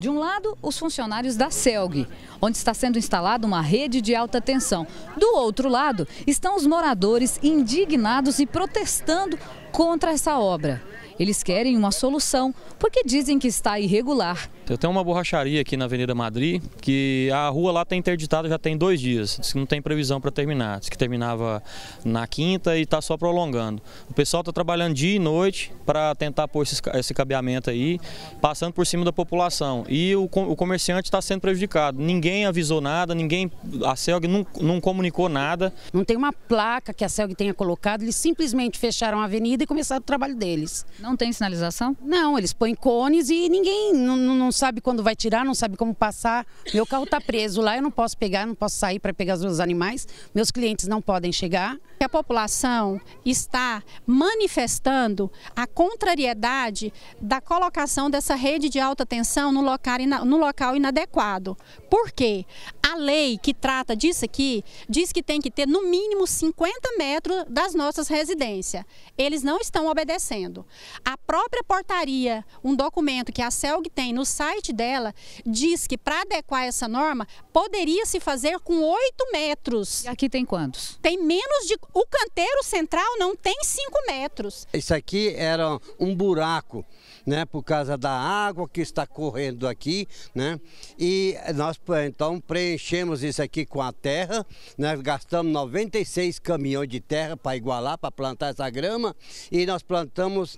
De um lado, os funcionários da CELG, onde está sendo instalada uma rede de alta tensão. Do outro lado, estão os moradores indignados e protestando contra essa obra. Eles querem uma solução porque dizem que está irregular. Eu tenho uma borracharia aqui na Avenida Madrid que a rua lá está interditada já tem dois dias. Diz que não tem previsão para terminar. Diz que terminava na quinta e está só prolongando. O pessoal está trabalhando dia e noite para tentar pôr esse, esse cabeamento aí, passando por cima da população. E o, o comerciante está sendo prejudicado. Ninguém avisou nada, ninguém, a CELG não, não comunicou nada. Não tem uma placa que a CELG tenha colocado, eles simplesmente fecharam a avenida e começaram o trabalho deles. Não não tem sinalização? Não, eles põem cones e ninguém não, sabe quando vai tirar, não sabe como passar. Meu carro está preso lá, eu não posso pegar, não posso sair para pegar os meus animais. Meus clientes não podem chegar que a população está manifestando a contrariedade da colocação dessa rede de alta tensão no local, no local inadequado. Por quê? A lei que trata disso aqui diz que tem que ter no mínimo 50 metros das nossas residências. Eles não estão obedecendo. A própria portaria, um documento que a CELG tem no site dela, diz que para adequar essa norma poderia se fazer com 8 metros. E aqui tem quantos? Tem menos de o canteiro central não tem 5 metros. Isso aqui era um buraco, né, por causa da água que está correndo aqui, né? E nós então preenchemos isso aqui com a terra, nós né? gastamos 96 caminhões de terra para igualar, para plantar essa grama, e nós plantamos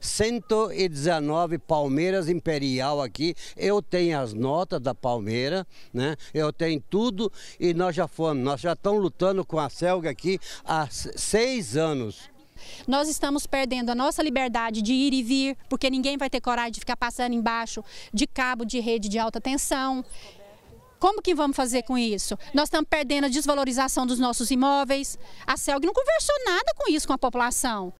119 palmeiras imperial aqui. Eu tenho as notas da palmeira, né? Eu tenho tudo e nós já fomos, nós já estamos lutando com a selga aqui há seis anos. Nós estamos perdendo a nossa liberdade de ir e vir, porque ninguém vai ter coragem de ficar passando embaixo de cabo de rede de alta tensão. Como que vamos fazer com isso? Nós estamos perdendo a desvalorização dos nossos imóveis. A CELG não conversou nada com isso com a população.